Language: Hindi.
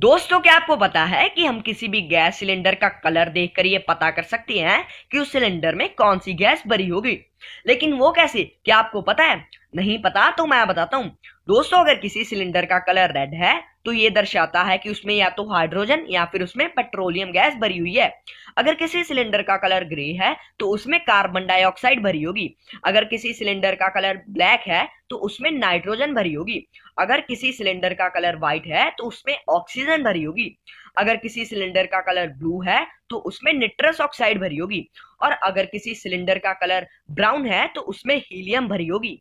दोस्तों क्या आपको पता है कि हम किसी भी गैस सिलेंडर का कलर देखकर ये पता कर सकते हैं कि उस सिलेंडर में कौन सी गैस भरी होगी लेकिन वो कैसे क्या आपको पता है नहीं पता तो मैं बताता हूँ दोस्तों अगर किसी सिलेंडर का कलर रेड है तो ये दर्शाता है कि उसमें या तो हाइड्रोजन या फिर उसमें पेट्रोलियम गैस भरी हुई है अगर किसी सिलेंडर का कलर ग्रे है तो उसमें कार्बन डाइऑक्साइड भरी होगी अगर किसी सिलेंडर का कलर ब्लैक है तो उसमें नाइट्रोजन भरी होगी अगर किसी सिलेंडर का कलर व्हाइट है तो उसमें ऑक्सीजन भरी होगी अगर किसी सिलेंडर का कलर ब्लू है तो उसमें निट्रस ऑक्साइड भरी होगी और अगर किसी सिलेंडर का कलर ब्राउन है तो उसमें हीलियम भरी होगी